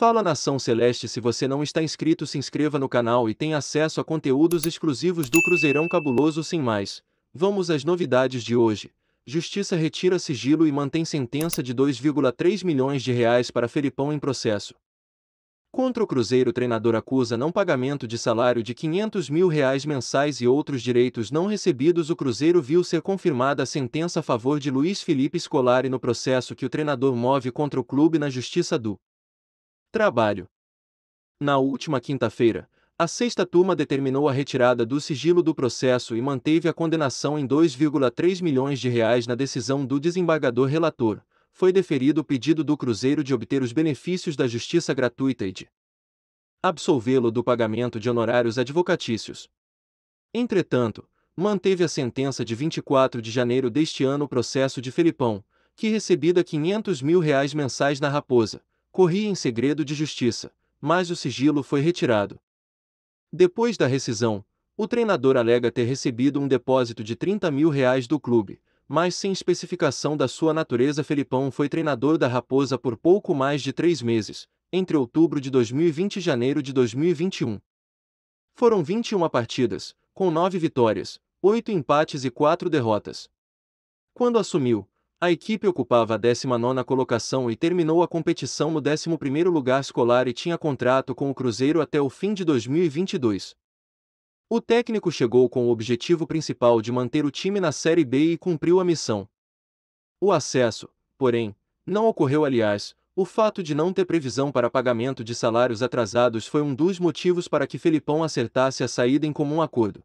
Fala Nação Celeste, se você não está inscrito, se inscreva no canal e tenha acesso a conteúdos exclusivos do Cruzeirão Cabuloso sem mais. Vamos às novidades de hoje. Justiça retira sigilo e mantém sentença de 2,3 milhões de reais para Felipão em processo. Contra o Cruzeiro, o treinador acusa não pagamento de salário de 500 mil reais mensais e outros direitos não recebidos. O Cruzeiro viu ser confirmada a sentença a favor de Luiz Felipe Scolari no processo que o treinador move contra o clube na Justiça do Trabalho. Na última quinta-feira, a sexta turma determinou a retirada do sigilo do processo e manteve a condenação em 2,3 milhões de reais na decisão do desembargador relator. Foi deferido o pedido do Cruzeiro de obter os benefícios da justiça gratuita e de absolvê-lo do pagamento de honorários advocatícios. Entretanto, manteve a sentença de 24 de janeiro deste ano o processo de Felipão, que recebida 500 mil reais mensais na Raposa, corria em segredo de justiça, mas o sigilo foi retirado. Depois da rescisão, o treinador alega ter recebido um depósito de 30 mil reais do clube, mas sem especificação da sua natureza. Felipão foi treinador da Raposa por pouco mais de três meses, entre outubro de 2020 e janeiro de 2021. Foram 21 partidas, com nove vitórias, oito empates e quatro derrotas. Quando assumiu, a equipe ocupava a 19 colocação e terminou a competição no 11 lugar escolar e tinha contrato com o Cruzeiro até o fim de 2022. O técnico chegou com o objetivo principal de manter o time na Série B e cumpriu a missão. O acesso, porém, não ocorreu aliás, o fato de não ter previsão para pagamento de salários atrasados foi um dos motivos para que Felipão acertasse a saída em comum acordo.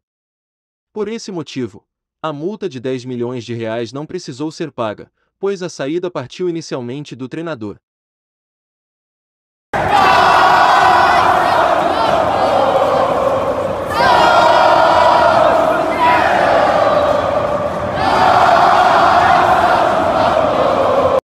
Por esse motivo, a multa de 10 milhões de reais não precisou ser paga, pois a saída partiu inicialmente do treinador.